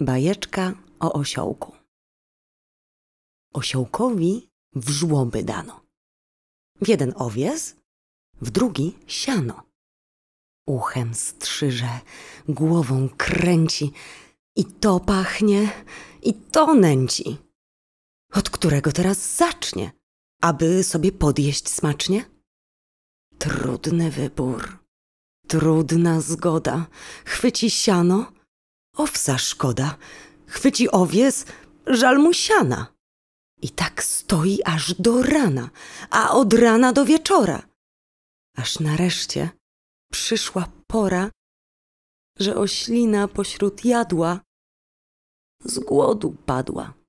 Bajeczka o osiołku. Osiołkowi w żłoby dano. W jeden owies, w drugi siano. Uchem strzyże, głową kręci. I to pachnie, i to nęci. Od którego teraz zacznie, aby sobie podjeść smacznie? Trudny wybór, trudna zgoda. Chwyci siano, Owsa szkoda. Chwyci owies, żal mu siana. I tak stoi aż do rana, a od rana do wieczora. Aż nareszcie przyszła pora, że oślina pośród jadła z głodu padła.